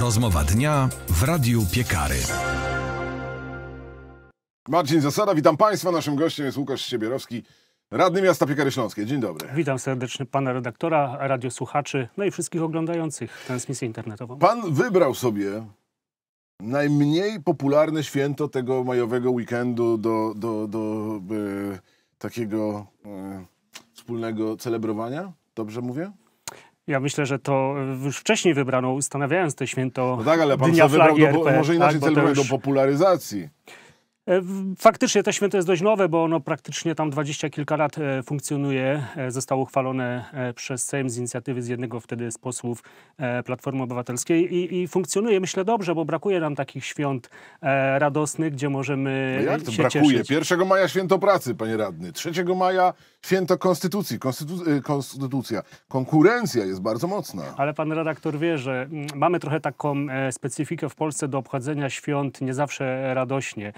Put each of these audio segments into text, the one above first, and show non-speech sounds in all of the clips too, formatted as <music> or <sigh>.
Rozmowa dnia w Radiu Piekary. Marcin Zasada, witam Państwa. Naszym gościem jest Łukasz Siebierowski, radny miasta Piekary Śląskie. Dzień dobry. Witam serdecznie pana redaktora, radiosłuchaczy, no i wszystkich oglądających transmisję internetową. Pan wybrał sobie najmniej popularne święto tego majowego weekendu do, do, do, e, takiego e, wspólnego celebrowania. Dobrze mówię? Ja myślę, że to już wcześniej wybrano, ustanawiając te święto. No tak, ale pan Dnia sobie wybrał do, może inaczej tak, cel już... do popularyzacji. E, faktycznie to święto jest dość nowe, bo ono praktycznie tam dwadzieścia kilka lat e, funkcjonuje. E, zostało uchwalone przez Sejm z inicjatywy z jednego wtedy z posłów Platformy Obywatelskiej i, i funkcjonuje, myślę, dobrze, bo brakuje nam takich świąt radosnych, gdzie możemy no jak to brakuje? Cieszyć. 1 maja święto pracy, panie radny. 3 maja święto konstytucji. Konstytu konstytucja. Konkurencja jest bardzo mocna. Ale pan redaktor wie, że mm, mamy trochę taką specyfikę w Polsce do obchodzenia świąt nie zawsze radośnie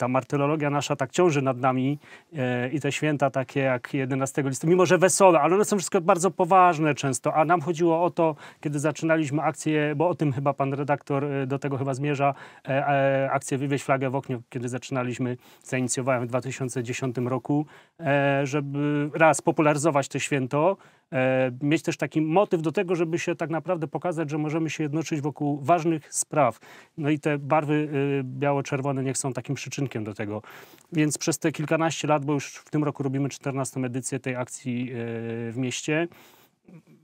ta martyrologia nasza tak ciąży nad nami e, i te święta takie jak 11 listopada, mimo że wesołe, ale one są wszystko bardzo poważne często, a nam chodziło o to, kiedy zaczynaliśmy akcję, bo o tym chyba pan redaktor e, do tego chyba zmierza, e, e, akcję Wywieź flagę w oknie, kiedy zaczynaliśmy, zainicjowałem w 2010 roku, e, żeby raz popularyzować to święto, E, mieć też taki motyw do tego, żeby się tak naprawdę pokazać, że możemy się jednoczyć wokół ważnych spraw. No i te barwy y, biało-czerwone niech są takim przyczynkiem do tego. Więc przez te kilkanaście lat, bo już w tym roku robimy 14 edycję tej akcji y, w mieście,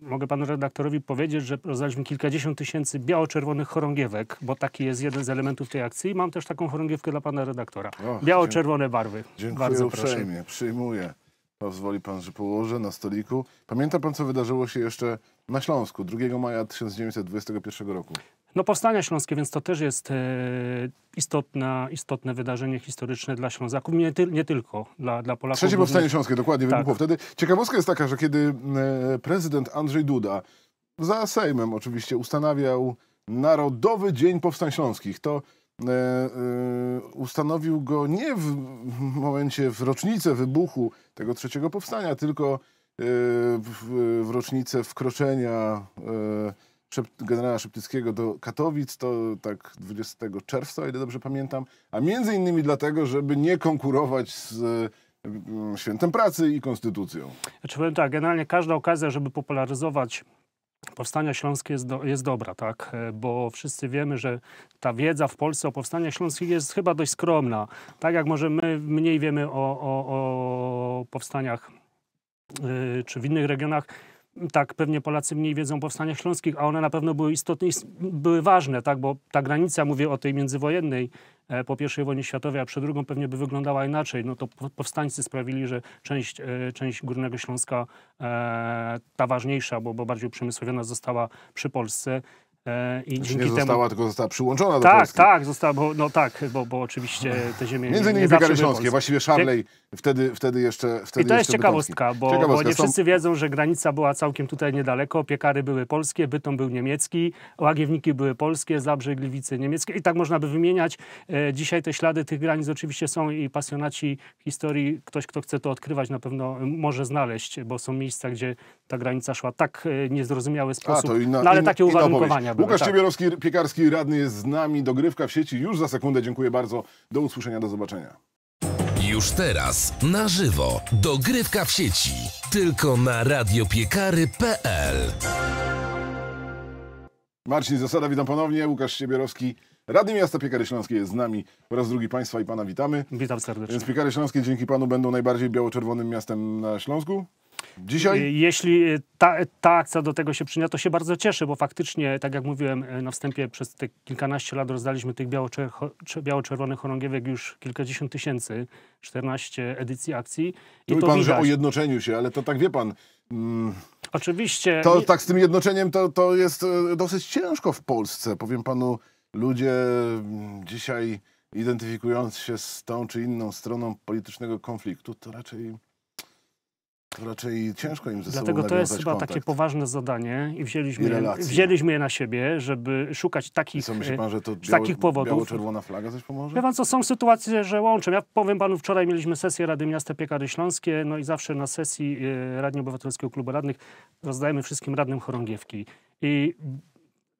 mogę panu redaktorowi powiedzieć, że rozdaliśmy kilkadziesiąt tysięcy biało-czerwonych chorągiewek, bo taki jest jeden z elementów tej akcji. Mam też taką chorągiewkę dla pana redaktora. Biało-czerwone barwy. Dziękuję Bardzo proszę. przyjmuję. Pozwoli pan, że położę na stoliku. Pamięta pan, co wydarzyło się jeszcze na Śląsku 2 maja 1921 roku? No powstania śląskie, więc to też jest e, istotna, istotne wydarzenie historyczne dla Ślązaków, nie, ty, nie tylko dla, dla Polaków. Trzecie powstanie śląskie, dokładnie, tak. wybuchło wtedy. Ciekawostka jest taka, że kiedy e, prezydent Andrzej Duda za Sejmem oczywiście ustanawiał Narodowy Dzień Powstań Śląskich, to E, e, ustanowił go nie w momencie, w rocznicę wybuchu tego trzeciego powstania, tylko e, w, rocznicę wkroczenia generała Szeptyckiego do Katowic, to tak 20 czerwca, ile dobrze pamiętam, a między innymi dlatego, żeby nie konkurować z Świętem Pracy i Konstytucją. Znaczy powiem tak, generalnie każda okazja, żeby popularyzować Powstania Śląskie jest, do, jest dobra, tak? E, bo wszyscy wiemy, że ta wiedza w Polsce o powstaniach śląskich jest chyba dość skromna. Tak jak może my mniej wiemy o, o, o powstaniach yy, czy w innych regionach, tak, pewnie Polacy mniej wiedzą o powstaniach śląskich, a one na pewno były istotne, były ważne, tak, bo ta granica, mówię o tej międzywojennej E, po I wojnie światowej, a przed drugą pewnie by wyglądała inaczej, no to powstańcy sprawili, że część, e, część Górnego Śląska, e, ta ważniejsza, bo, bo bardziej uprzemysłowiona została przy Polsce. E, I znaczy, dzięki nie została, temu... tylko została przyłączona do tak, Polski. Tak, tak, została, bo, no tak, bo, bo oczywiście te ziemie Między innymi Piekary Śląskie, właściwie Szarlej wtedy, wtedy jeszcze wtedy I to jest ciekawostka bo, ciekawostka, bo, nie są... wszyscy wiedzą, że granica była całkiem tutaj niedaleko, Piekary były polskie, Bytom był niemiecki, Łagiewniki były polskie, Zabrze, Gliwice niemieckie i tak można by wymieniać. E, dzisiaj te ślady tych granic oczywiście są i pasjonaci historii, ktoś kto chce to odkrywać na pewno może znaleźć, bo są miejsca, gdzie ta granica szła tak e, niezrozumiały sposób, A, inna, no, ale inna, takie uwarunkowania były. Łukasz tak. Ciebierowski, piekarski radny jest z nami, dogrywka w sieci już za sekundę, dziękuję bardzo, do usłyszenia, do zobaczenia. Już teraz, na żywo, dogrywka w sieci, tylko na radiopiekary.pl Marcin Zasada, witam ponownie, Łukasz Ciebierowski, Radny Miasta Piekary Śląskiej jest z nami oraz drugi Państwa i Pana witamy. Witam serdecznie. Więc Piekary Śląskie dzięki Panu będą najbardziej biało-czerwonym miastem na Śląsku? Dzisiaj? Y, jeśli y, ta, ta akcja do tego się przyczynia, to się bardzo cieszę, bo faktycznie, tak jak mówiłem y, na wstępie, przez te kilkanaście lat rozdaliśmy tych biało-czerwonych chorągiewek już kilkadziesiąt tysięcy, 14 edycji akcji. I Mówi pan, widać. że o jednoczeniu się, ale to tak wie pan... Mm, Oczywiście. To tak z tym jednoczeniem to, to jest dosyć ciężko w Polsce. Powiem panu, ludzie mm, dzisiaj identyfikując się z tą czy inną stroną politycznego konfliktu, to raczej tak, raczej ciężko im ze Dlatego to jest chyba kontakt. takie poważne zadanie i wzięliśmy, I je, wzięliśmy je na siebie, żeby szukać takich, co, myśli e, pan, że to biało, takich powodów. Biało-czerwona flaga coś pomoże? Wie pan co, są sytuacje, że łączą. Ja powiem panu, wczoraj mieliśmy sesję Rady Miasta Piekary Śląskie, no i zawsze na sesji e, Radni Obywatelskiego Klubu Radnych rozdajemy wszystkim radnym chorągiewki. I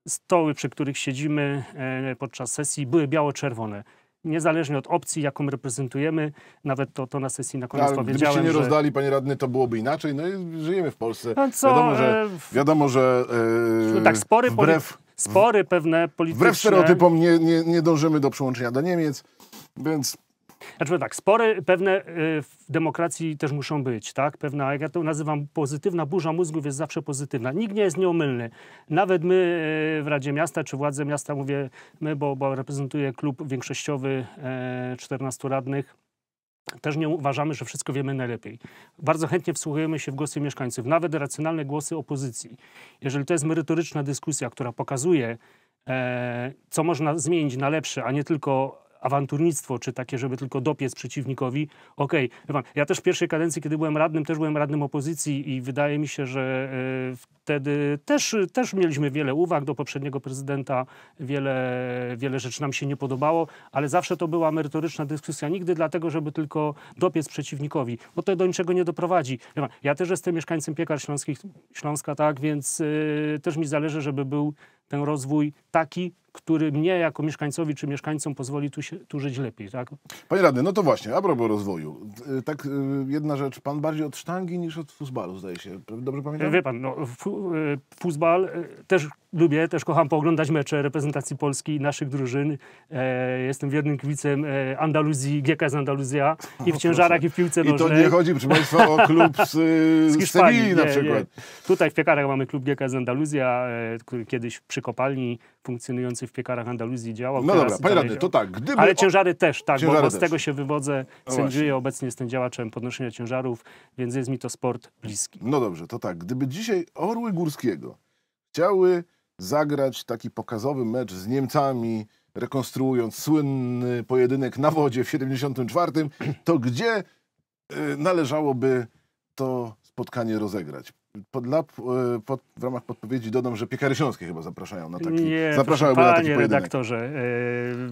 stoły, przy których siedzimy e, podczas sesji, były biało-czerwone niezależnie od opcji, jaką reprezentujemy, nawet to, to na sesji na koniec no, powiedziałem. Gdybyście nie że... rozdali, panie radny, to byłoby inaczej. No i żyjemy w Polsce. No co, wiadomo, że... E, wiadomo, że yy, tak, spory wbrew, spory pewne polityczne... Wbrew stereotypom nie, nie, nie dążymy do przyłączenia do Niemiec, więc... Znaczy tak, spory pewne y, w demokracji też muszą być, tak? Pewna, jak ja to nazywam, pozytywna burza mózgów jest zawsze pozytywna. Nikt nie jest nieomylny. Nawet my y, w Radzie Miasta, czy władze miasta, mówię my, bo, bo reprezentuję klub większościowy 14 e, radnych, też nie uważamy, że wszystko wiemy najlepiej. Bardzo chętnie wsłuchujemy się w głosy mieszkańców, nawet racjonalne głosy opozycji. Jeżeli to jest merytoryczna dyskusja, która pokazuje, e, co można zmienić na lepsze, a nie tylko awanturnictwo, czy takie, żeby tylko dopiec przeciwnikowi. Okej, okay. ja też w pierwszej kadencji, kiedy byłem radnym, też byłem radnym opozycji i wydaje mi się, że e, wtedy też, też mieliśmy wiele uwag do poprzedniego prezydenta, wiele, wiele rzeczy nam się nie podobało, ale zawsze to była merytoryczna dyskusja, nigdy dlatego, żeby tylko dopiec przeciwnikowi, bo to do niczego nie doprowadzi. Ja też jestem mieszkańcem Piekar Śląskich, Śląska, tak, więc e, też mi zależy, żeby był ten rozwój taki, który mnie jako mieszkańcowi czy mieszkańcom pozwoli tu, się, tu żyć lepiej. Tak? Panie Radny, no to właśnie, a propos rozwoju. Y, tak y, jedna rzecz, pan bardziej od sztangi niż od fuzbalu zdaje się, dobrze pamiętam? Wie pan, no, fuzbal y, też lubię, też kocham pooglądać mecze reprezentacji Polski i naszych drużyn. E, jestem wiernym kibicem e, Andaluzji, GKS Andaluzja i w ciężarach, i w piłce nożnej. I to nie chodzi, proszę Państwa, o klub z, <laughs> z Hiszpanii na przykład. Nie. Tutaj w Piekarach mamy klub GKS Andaluzja, e, który kiedyś przy kopalni funkcjonujący w Piekarach Andaluzji działał. No dobra, panie radny, to tak. Gdyby... Ale ciężary też, tak, ciężary bo, bo z tego się wywodzę. No sędziuję, obecnie jestem działaczem podnoszenia ciężarów, więc jest mi to sport bliski. No dobrze, to tak. Gdyby dzisiaj Orły Górskiego chciały zagrać taki pokazowy mecz z Niemcami, rekonstruując słynny pojedynek na wodzie w 1974, to gdzie y, należałoby to spotkanie rozegrać. Pod, e, pod, w ramach podpowiedzi dodam, że piekary śląskie chyba zapraszają na taki, Nie, zapraszały panie na taki pojedynek. redaktorze, e,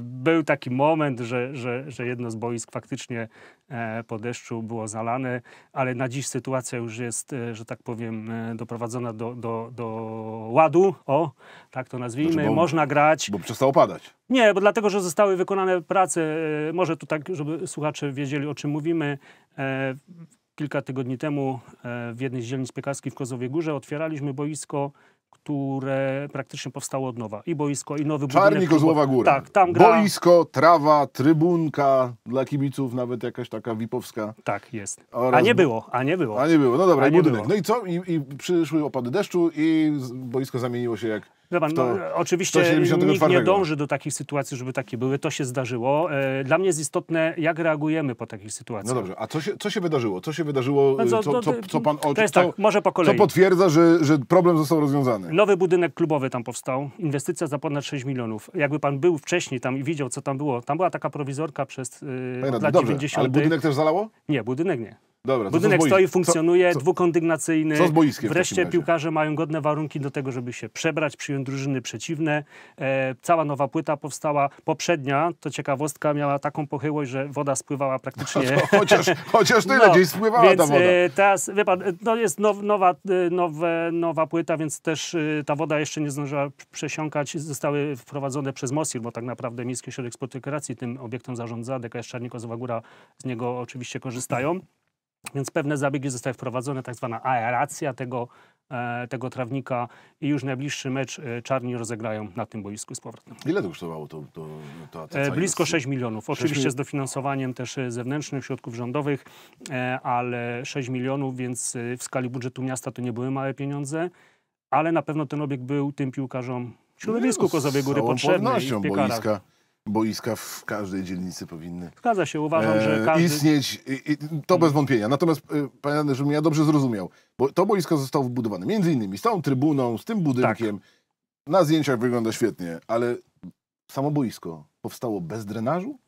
był taki moment, że, że, że jedno z boisk faktycznie e, po deszczu było zalane, ale na dziś sytuacja już jest, że tak powiem, doprowadzona do, do, do ładu, o, tak to nazwijmy, znaczy, bo, można grać. Bo przestało padać. Nie, bo dlatego, że zostały wykonane prace, może tu tak, żeby słuchacze wiedzieli, o czym mówimy, kilka tygodni temu e, w jednej z dzielnic piekarskich w Kozowie Górze otwieraliśmy boisko które praktycznie powstało od nowa. I boisko, i nowy Czarni budynek. Kozłowa Góra. Tak, tam gra... Boisko, trawa, trybunka dla kibiców, nawet jakaś taka wipowska. Tak, jest. Oraz... A nie było, a nie było. A nie było, no dobra, i budynek. Było. No i co? I, I, przyszły opady deszczu i boisko zamieniło się jak Pan, no, oczywiście nikt nie dąży do takich sytuacji, żeby takie były. To się zdarzyło. E, dla mnie jest istotne, jak reagujemy po takich sytuacjach. No dobrze, a co się, co się wydarzyło? Co się wydarzyło, no co, co, co, co pan to jest tak, może po kolei. Co potwierdza, że, że problem został rozwiązany? Nowy budynek klubowy tam powstał. Inwestycja za ponad 6 milionów. Jakby pan był wcześniej tam i widział, co tam było. Tam była taka prowizorka przez yy, lat 90. Ale budynek też zalało? Nie, budynek nie. Dobra, Budynek stoi, funkcjonuje, co, dwukondygnacyjny. Co z boiskiem Wreszcie piłkarze mają godne warunki do tego, żeby się przebrać, przyjąć drużyny przeciwne. E, cała nowa płyta powstała. Poprzednia, to ciekawostka, miała taką pochyłość, że woda spływała praktycznie. <laughs> No, chociaż, <laughs> chociaż tyle, no, gdzieś spływała więc, ta woda. E, teraz, wie pan, e, no jest now, nowa, e, nowe, nowa płyta, więc też e, ta woda jeszcze nie zdążyła przesiąkać. Zostały wprowadzone przez MOSIR, bo tak naprawdę Miejski Ośrodek Sportu tym obiektem zarządza. Deka Czarnikowa Góra z niego oczywiście korzystają. Więc pewne zabiegi zostały wprowadzone, tak zwana aeracja tego, e, tego trawnika i już najbliższy mecz e, czarni rozegrają na tym boisku z powrotem. Ile to kosztowało to, to, to, e, to Blisko 6 milionów. Oczywiście 6 mil... z dofinansowaniem też zewnętrznych środków rządowych, ale 6 milionów, więc w skali budżetu miasta to nie były małe pieniądze, ale na pewno ten obieg był tym piłkarzom w środowisku Kozowie Góry potrzebny i Boiska w każdej dzielnicy powinny. Zgadza się, uważam, że e, każdy... Istnieć, i, i, to bez no. wątpienia. Natomiast, e, panie Radę, żebym ja dobrze zrozumiał, bo to boisko zostało wbudowane między innymi z tą trybuną, z tym budynkiem. Tak. Na zdjęciach wygląda świetnie, ale samo boisko powstało bez drenażu?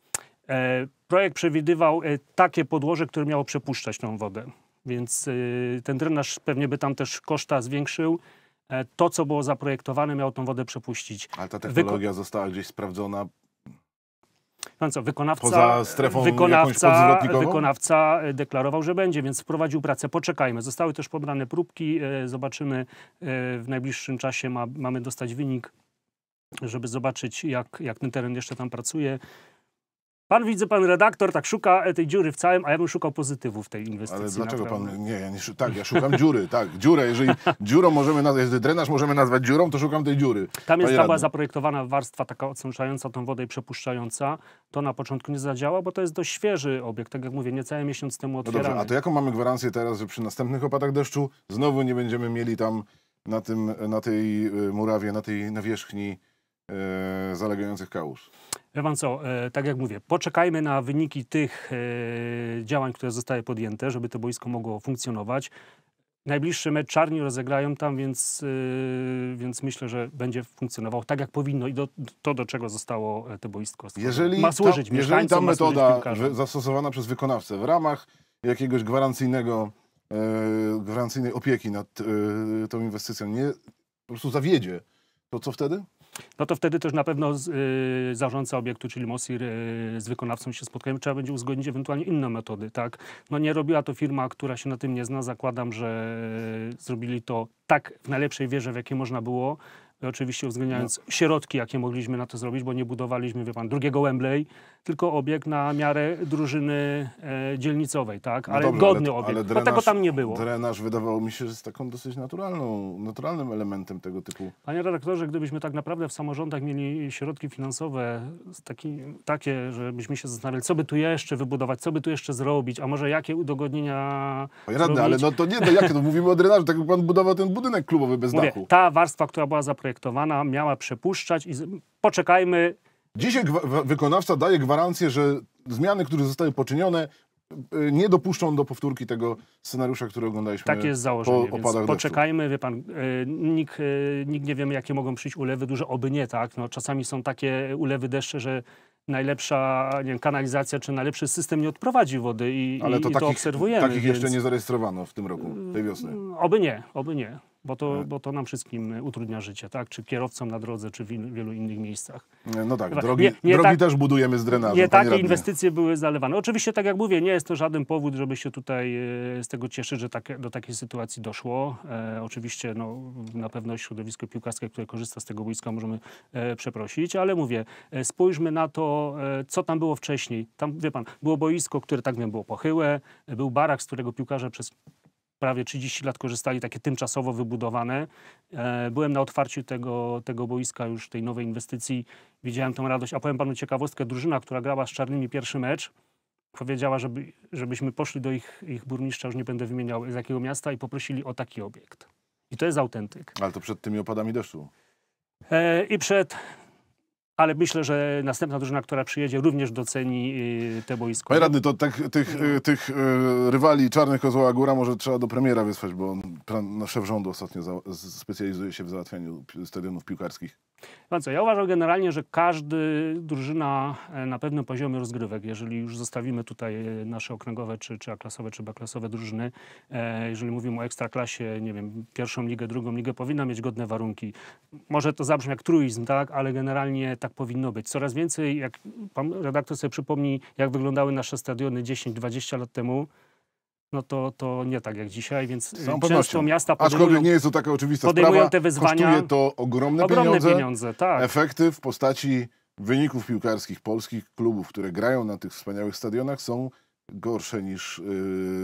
E, projekt przewidywał e, takie podłoże, które miało przepuszczać tą wodę, więc e, ten drenaż pewnie by tam też koszta zwiększył. To, co było zaprojektowane, miało tą wodę przepuścić. Ale ta technologia Wyko została gdzieś sprawdzona no co, wykonawca, Poza strefą wykonawca, wykonawca e, deklarował, że będzie, więc wprowadził pracę. Poczekajmy. Zostały też pobrane próbki. E, zobaczymy e, w najbliższym czasie. Ma, mamy dostać wynik, żeby zobaczyć, jak, jak ten teren jeszcze tam pracuje. Pan widzę, pan redaktor tak szuka e, tej dziury w całym, a ja bym szukał pozytywów w tej inwestycji. Ale dlaczego naprawdę? pan, nie, ja nie, tak, ja szukam dziury, <laughs> tak, dziurę, jeżeli dziurą możemy nazwać, drenaż możemy nazwać dziurą, to szukam tej dziury. Tam jest była zaprojektowana warstwa taka odsączająca tą wodę i przepuszczająca, to na początku nie zadziała, bo to jest dość świeży obiekt, tak jak mówię, niecały miesiąc temu otwierany. No dobrze, a to jaką mamy gwarancję teraz, że przy następnych opadach deszczu znowu nie będziemy mieli tam na, tym, na tej y, murawie, na tej nawierzchni E, zalegających kałuż. Ewan, co, e, tak jak mówię, poczekajmy na wyniki tych e, działań, które zostały podjęte, żeby to boisko mogło funkcjonować. Najbliższy mecz czarni rozegrają tam, więc, więc myślę, że będzie funkcjonował tak, jak powinno i do, to, do czego zostało to boisko jeżeli ma służyć ta, Jeżeli ta metoda zastosowana przez wykonawcę w ramach jakiegoś gwarancyjnego, gwarancyjnej opieki nad tą inwestycją nie po prostu zawiedzie, to co wtedy? no to wtedy też na pewno z, y, zarządca obiektu, czyli MOSIR y, z wykonawcą się spotkają, trzeba będzie uzgodnić ewentualnie inne metody, tak? No nie robiła to firma, która się na tym nie zna, zakładam, że y, zrobili to tak w najlepszej wierze, w jakiej można było, oczywiście uwzględniając no. środki, jakie mogliśmy na to zrobić, bo nie budowaliśmy, wie pan, drugiego Wembley, tylko obieg na miarę drużyny e, dzielnicowej, tak? No ale godny ale, obieg, ale drenaż, bo tego tam nie było. Drenaż wydawało mi się, że jest taką dosyć naturalną, naturalnym elementem tego typu. Panie redaktorze, gdybyśmy tak naprawdę w samorządach mieli środki finansowe taki, takie, żebyśmy się zastanawiali, co by tu jeszcze wybudować, co by tu jeszcze zrobić, a może jakie udogodnienia Panie radny, ale no to nie, no jak to no mówimy o drenażu, tak jak pan budował ten budynek klubowy bez Mówię, dachu. Ta warstwa, która była zaprojektowana, miała przepuszczać i poczekajmy Dzisiaj wykonawca daje gwarancję, że zmiany, które zostały poczynione, y, nie dopuszczą do powtórki tego scenariusza, który oglądaliśmy. Tak jest założenie, po więc poczekajmy, wie pan, y, nikt, y, nikt nie wie, jakie mogą przyjść ulewy, duże oby nie, tak? No, czasami są takie ulewy deszcze, że najlepsza nie wiem, kanalizacja czy najlepszy system nie odprowadzi wody i, Ale to, i, takich, to obserwujemy. Takich więc... jeszcze nie zarejestrowano w tym roku, tej wiosny. Oby nie, oby nie bo to, tak. bo to nam wszystkim y, utrudnia życie, tak? Czy kierowcom na drodze, czy w wielu innych miejscach. No tak, drogi, nie, nie drogi tak, też budujemy z drenażu. Nie takie radny. inwestycje były zalewane. Oczywiście, tak jak mówię, nie jest to żaden powód, żeby się tutaj y, z tego cieszyć, że tak, do takiej sytuacji doszło. E, oczywiście no, na pewno środowisko piłkarskie, które korzysta z tego boiska, możemy e, przeprosić, ale mówię, e, spójrzmy na to, e, co tam było wcześniej. Tam, wie pan, było boisko, które tak wiem, było pochyłe, był barak, z którego piłkarze przez prawie 30 lat korzystali, takie tymczasowo wybudowane. E, byłem na otwarciu tego, tego boiska, już tej nowej inwestycji. Widziałem tą radość. A powiem panu ciekawostkę, drużyna, która grała z Czarnymi pierwszy mecz, powiedziała, żeby, żebyśmy poszli do ich, ich burmistrza, już nie będę wymieniał z jakiego miasta, i poprosili o taki obiekt. I to jest autentyk. Ale to przed tymi opadami deszczu. E, I przed ale myślę, że następna drużyna, która przyjedzie, również doceni y, te boisko. Panie radny, to tak, tych, no. tych y, rywali Czarnych Kozła Góra może trzeba do premiera wysłać, bo on, no, szef rządu ostatnio za, specjalizuje się w załatwianiu stadionów piłkarskich co, ja uważam generalnie, że każdy drużyna e, na pewnym poziomie rozgrywek, jeżeli już zostawimy tutaj e, nasze okręgowe, czy, czy A-klasowe, czy B-klasowe drużyny, e, jeżeli mówimy o ekstraklasie, nie wiem, pierwszą ligę, drugą ligę, powinna mieć godne warunki. Może to zabrzmi jak truizm, tak, ale generalnie tak powinno być. Coraz więcej, jak pan redaktor sobie przypomni, jak wyglądały nasze stadiony 10-20 lat temu, no to, to nie tak jak dzisiaj, więc Z y, często pewnością. miasta podejmują, Aczkolwiek nie jest to taka oczywista podejmują sprawa. te wyzwania. Kosztuje to ogromne, ogromne pieniądze. pieniądze tak. Efekty w postaci wyników piłkarskich polskich klubów, które grają na tych wspaniałych stadionach są gorsze niż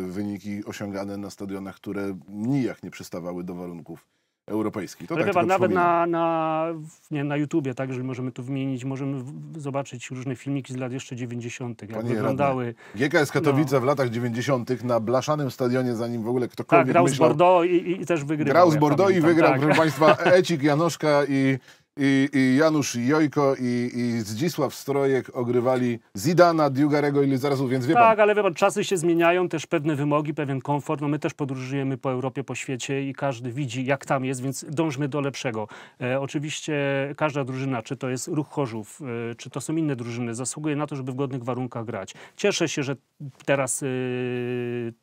yy, wyniki osiągane na stadionach, które nijak nie przystawały do warunków europejskiej. To Ale tak, chyba nawet na, na, nie, na YouTubie, tak, jeżeli możemy tu wymienić, możemy zobaczyć różne filmiki z lat jeszcze 90., jak Panie wyglądały. GKS no. Katowice no. w latach 90. na blaszanym stadionie, zanim w ogóle ktokolwiek tak, grał myślał, z Bordeaux i, i, też wygrał. Grał z Bordeaux i wygrał, tak. proszę Państwa, <laughs> Ecik, Janoszka i i, i Janusz Jojko i, i Zdzisław Strojek ogrywali Zidana, Diugarego i Lizarazu, więc wie pan. Tak, ale wie pan, czasy się zmieniają, też pewne wymogi, pewien komfort. No my też podróżujemy po Europie, po świecie i każdy widzi, jak tam jest, więc dążmy do lepszego. E, oczywiście każda drużyna, czy to jest Ruch Chorzów, e, czy to są inne drużyny, zasługuje na to, żeby w godnych warunkach grać. Cieszę się, że teraz e,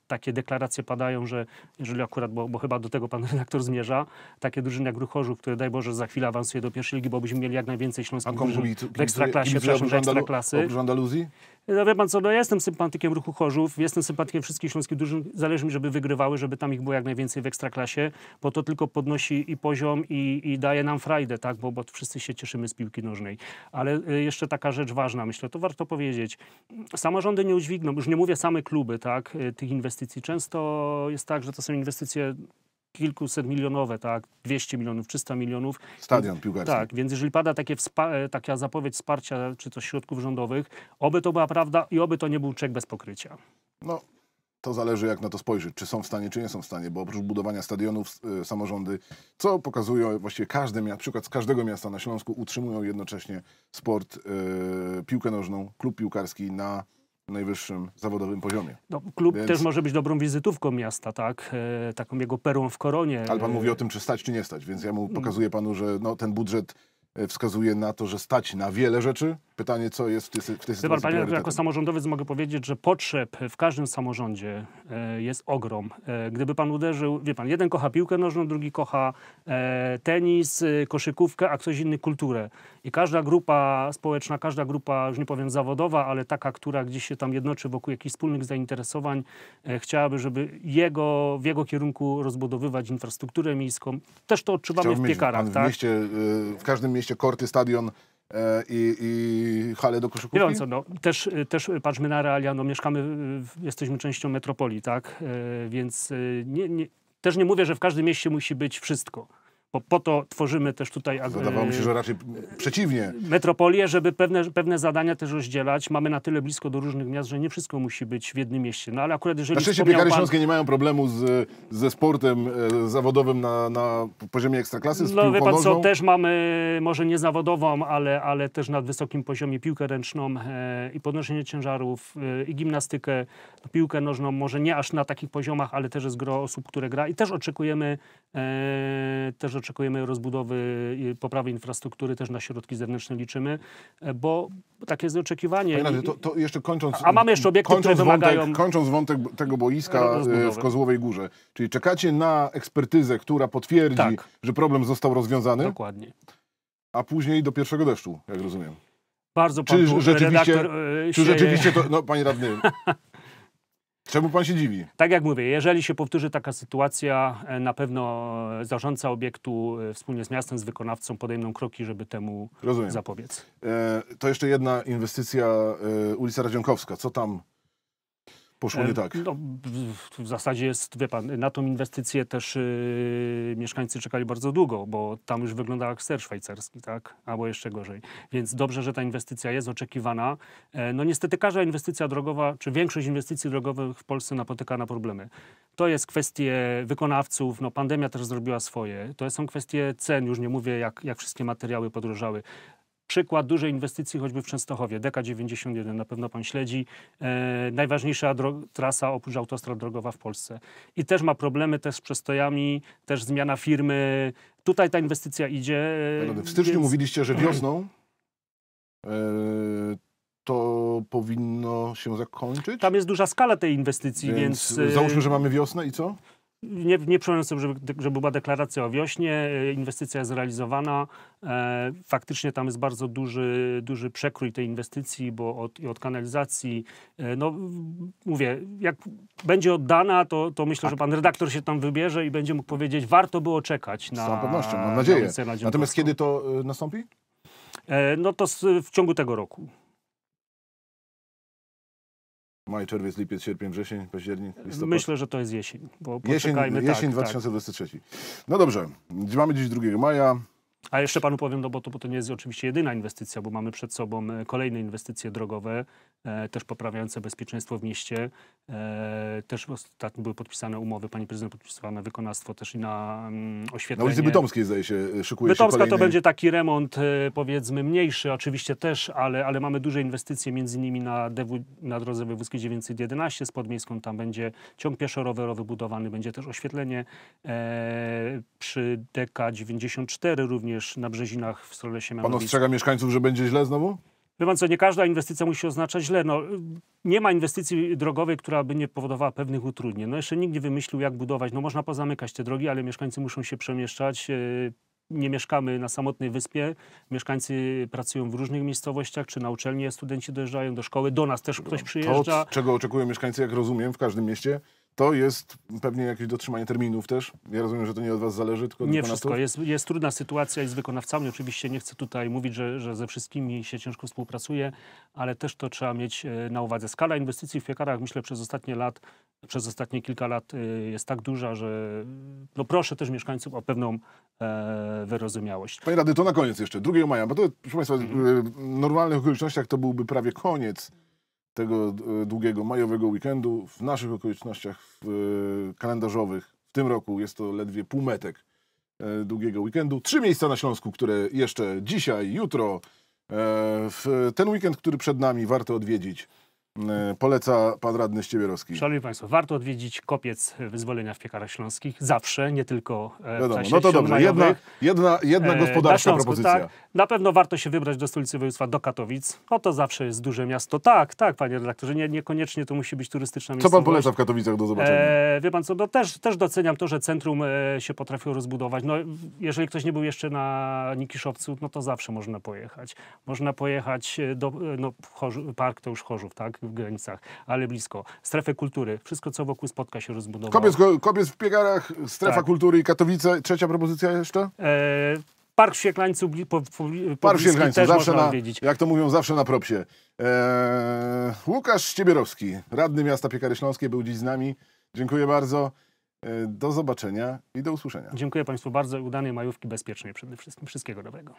takie deklaracje padają, że jeżeli akurat, bo, bo, chyba do tego pan redaktor zmierza, takie drużyny jak Ruch Chorzów, które daj Boże za chwilę awansuje do pierwszej ligi, bo byśmy mieli jak najwięcej śląskich drużyn w Ekstraklasie, przepraszam, w Ekstraklasy. Oprócz Andaluzji? No wie pan co, no ja jestem sympatykiem ruchu Chorzów, jestem sympatykiem wszystkich śląskich drużyn. Zależy mi, żeby wygrywały, żeby tam ich było jak najwięcej w Ekstraklasie, bo to tylko podnosi i poziom i, i daje nam frajdę, tak? Bo, bo wszyscy się cieszymy z piłki nożnej. Ale y, jeszcze taka rzecz ważna, myślę, to warto powiedzieć. Samorządy nie udźwigną, już nie mówię same kluby, tak? Y, tych inwestycji. Często jest tak, że to są inwestycje kilkuset milionowe, tak, 200 milionów, 300 milionów. Stadion piłkarski. Tak, więc jeżeli pada takie e, taka zapowiedź wsparcia czy coś środków rządowych, oby to była prawda i oby to nie był czek bez pokrycia. No, to zależy jak na to spojrzeć, czy są w stanie, czy nie są w stanie, bo oprócz budowania stadionów y, samorządy, co pokazują właściwie każde, miasto, przykład z każdego miasta na Śląsku, utrzymują jednocześnie sport, y, piłkę nożną, klub piłkarski na najwyższym zawodowym poziomie. No, klub Więc... też może być dobrą wizytówką miasta, tak? E, taką jego perłą w koronie. Ale pan e, mówi o tym, czy stać, czy nie stać. Więc ja mu mm. pokazuję panu, że no, ten budżet e, wskazuje na to, że stać na wiele rzeczy, Pytanie, co jest w tej, w tej sytuacji Jako samorządowiec mogę powiedzieć, że potrzeb w każdym samorządzie e, jest ogrom. E, gdyby Pan uderzył, wie Pan, jeden kocha piłkę nożną, drugi kocha e, tenis, koszykówkę, a ktoś inny kulturę. I każda grupa społeczna, każda grupa, już nie powiem zawodowa, ale taka, która gdzieś się tam jednoczy wokół jakichś wspólnych zainteresowań, chciałaby, żeby jego, w jego kierunku rozbudowywać infrastrukturę miejską. Też to odczuwamy Chciałbym w piekarach. w, tak? mieście, w każdym mieście korty, stadion E, i, i do koszykówki? Wiem co, no, też, też e, patrzmy na realia, no, mieszkamy, jesteśmy częścią metropolii, tak, e, więc nie, nie, też nie mówię, że w każdym mieście musi być wszystko bo po to tworzymy też tutaj... E, Wydawało mi się, że raczej przeciwnie. Metropolię, żeby pewne, pewne zadania też rozdzielać. Mamy na tyle blisko do różnych miast, że nie wszystko musi być w jednym mieście. No ale akurat jeżeli... Na szczęście piekary pan... śląskie nie mają problemu z, ze sportem e, zawodowym na, na poziomie ekstraklasy? Z no wie pan co, też mamy może nie zawodową, ale, ale też na wysokim poziomie piłkę ręczną e, i podnoszenie ciężarów e, i gimnastykę, piłkę nożną, może nie aż na takich poziomach, ale też jest gro osób, które gra i też oczekujemy e, też oczekujemy rozbudowy, poprawy infrastruktury, też na środki zewnętrzne liczymy, e, bo takie jest oczekiwanie. Radzie, to, to jeszcze kończąc... A mamy jeszcze obiekty, które wymagają... kończąc wątek tego boiska e, rozbudowy. w Kozłowej Górze, czyli czekacie na ekspertyzę, która potwierdzi, tak. że problem został rozwiązany? Dokładnie. A później do pierwszego deszczu, jak rozumiem. Bardzo pan czy rzeczywiście, redaktor, e, Czy rzeczywiście to, no panie radny, <laughs> Czemu pan się dziwi? Tak jak mówię, jeżeli się powtórzy taka sytuacja, e, na pewno e, zarządca obiektu e, wspólnie z miastem, z wykonawcą podejmą kroki, żeby temu Rozumiem. zapobiec. E, to jeszcze jedna inwestycja, e, ulica Radzionkowska. Co tam poszło nie e, tak. No, w zasadzie jest, wie pan, na tą inwestycję też yy, mieszkańcy czekali bardzo długo, bo tam już wyglądał jak ser szwajcarski, tak? Albo jeszcze gorzej. Więc dobrze, że ta inwestycja jest oczekiwana. E, no niestety każda inwestycja drogowa, czy większość inwestycji drogowych w Polsce napotyka na problemy. To jest kwestie wykonawców, no pandemia też zrobiła swoje. To są kwestie cen, już nie mówię jak, jak wszystkie materiały podróżały przykład dużej inwestycji choćby w Częstochowie, deka 91, na pewno pan śledzi, e, najważniejsza trasa oprócz autostrad drogowa w Polsce. I też ma problemy też z przestojami, też zmiana firmy. Tutaj ta inwestycja idzie. E, w styczniu więc... mówiliście, że wiosną e, to powinno się zakończyć? Tam jest duża skala tej inwestycji, więc... więc... E, załóżmy, że mamy wiosnę i co? nie, nie przypominam żeby, żeby była deklaracja o wiośnie, e, inwestycja jest realizowana. E, faktycznie tam jest bardzo duży, duży przekrój tej inwestycji, bo od, od kanalizacji, e, no mówię, jak będzie oddana, to, to myślę, tak. że pan redaktor się tam wybierze i będzie mógł powiedzieć, warto było czekać na... Z całą pewnością, mam nadzieję. Na Natomiast kiedy to e, nastąpi? E, no to z, w ciągu tego roku. Maj, czerwiec, lipiec, sierpień, wrzesień, październik, listopad. Myślę, że to jest jesień. Bo jesień, jesień tak, 2023. Tak. No dobrze, mamy dziś 2 maja. A jeszcze panu powiem, no bo to, bo to nie jest oczywiście jedyna inwestycja, bo mamy przed sobą e, kolejne inwestycje drogowe, e, też poprawiające bezpieczeństwo w mieście. E, też ostatnio były podpisane umowy, pani prezydent podpisywała na wykonawstwo też i na mm, oświetlenie. Na ulicy Bytomskiej zdaje się, e, szykuje Bytomska się kolejny... to będzie taki remont e, powiedzmy mniejszy, oczywiście też, ale, ale mamy duże inwestycje między innymi na, DW, na drodze wojewódzkiej 911 z Podmiejską, tam będzie ciąg pieszo-rowerowy budowany, będzie też oświetlenie e, przy DK 94 również również na Brzezinach w stronę Siemianowic. Pan ostrzega mieszkańców, że będzie źle znowu? Wie pan co, nie każda inwestycja musi oznaczać źle. No, nie ma inwestycji drogowej, która by nie powodowała pewnych utrudnień. No jeszcze nikt nie wymyślił, jak budować. No można pozamykać te drogi, ale mieszkańcy muszą się przemieszczać. E, nie mieszkamy na samotnej wyspie. Mieszkańcy pracują w różnych miejscowościach, czy na uczelnie studenci dojeżdżają do szkoły. Do nas też ktoś przyjeżdża. To, czego oczekują mieszkańcy, jak rozumiem, w każdym mieście, to jest pewnie jakieś dotrzymanie terminów też. Ja rozumiem, że to nie od was zależy, tylko od Nie wszystko. Jest, jest trudna sytuacja i z wykonawcami. Oczywiście nie chcę tutaj mówić, że, że ze wszystkimi się ciężko współpracuje, ale też to trzeba mieć e, na uwadze. Skala inwestycji w piekarach, myślę, przez ostatnie lat, przez ostatnie kilka lat e, jest tak duża, że no proszę też mieszkańców o pewną e, wyrozumiałość. Panie Rady, to na koniec jeszcze, 2 maja, bo to, proszę Państwa, mhm. w normalnych okolicznościach to byłby prawie koniec tego e, długiego majowego weekendu. W naszych okolicznościach e, kalendarzowych w tym roku jest to ledwie półmetek e, długiego weekendu. Trzy miejsca na Śląsku, które jeszcze dzisiaj, jutro, w ten weekend, który przed nami warto odwiedzić. E, poleca pan radny Ściebierowski. Szanowni Państwo, warto odwiedzić kopiec wyzwolenia w piekarach śląskich. Zawsze, nie tylko e, w Wiadomo, czasie No to dobrze, jedna, jedna, jedna gospodarcza Śląsku, propozycja. Tak. Na pewno warto się wybrać do stolicy województwa, do Katowic. No to zawsze jest duże miasto. Tak, tak, panie redaktorze, nie, niekoniecznie to musi być turystyczna miejscowość. Co pan poleca w Katowicach do zobaczenia? E, wie pan co, no też, też doceniam to, że centrum e, się potrafiło rozbudować. No, jeżeli ktoś nie był jeszcze na Nikiszowcu, no to zawsze można pojechać. Można pojechać e, do, no, Park to już Chorzów, tak? w granicach, ale blisko. Strefę kultury, wszystko co wokół spotka się rozbudowało. Kobiet, w Piegarach, strefa tak. kultury i Katowice. Trzecia propozycja jeszcze? E Park w Sieklańcu, po, po, Park Sieklańcu, zawsze na, odwiedzić. jak to mówią, zawsze na propsie. E, Łukasz Ściebierowski, radny miasta Piekary Śląskiej, był dziś z nami. Dziękuję bardzo. E, do zobaczenia i do usłyszenia. Dziękuję Państwu bardzo. Udanej majówki bezpiecznie przede wszystkim. Wszystkiego dobrego.